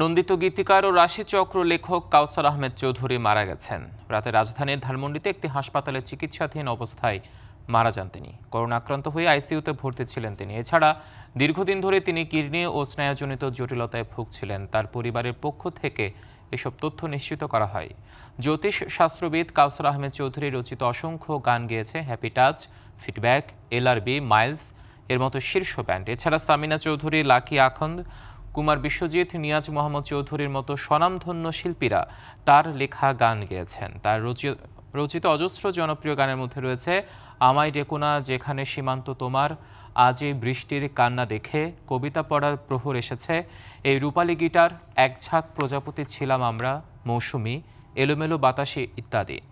নন্দিত গীতিকার ও রাশিচক্র লেখক কাউসার আহমেদ চৌধুরী মারা গেছেন রাতে রাজধানীর ধানমন্ডিতে একটি হাসপাতালে চিকিৎসাধীন অবস্থায় মারা যান তিনি করোনা আক্রান্ত হয়ে আইসিইউতে ভর্তি ছিলেন তিনি এছাড়া দীর্ঘদিন ধরে তিনি কিডনি ও স্নায়ুজনিত জটিলতায় ভুগছিলেন তার পরিবারের পক্ষ থেকে এসব তথ্য নিশ্চিত করা হয় জ্যোতিষ শাস্ত্রবিদ কাউসার আহমেদ চৌধুরী রচিত অসংখ্য গান গেয়েছে Happy Touch Feedback LRB Miles এর মতো শীর্ষ ব্যান্ড এছাড়া সামিনা চৌধুরী লাকি আখন্দ কুমার বিশ্বজিৎ নিয়াজ মোহাম্মদ চৌধুরীর মতো স্বনামধন্য শিল্পীরা তার লেখা গান গেয়েছেন তার রচিত অজস্র জনপ্রিয় গানের মধ্যে রয়েছে আমায় ডেকোনা যেখানে সীমান্ত তোমার আজ এই বৃষ্টির কান্না দেখে কবিতা পড়ার প্রহর এসেছে এই রূপালী গিটার এক ঝাঁক প্রজাপতি ছিলাম আমরা মৌসুমি এলোমেলো বাতাসে ইত্যাদি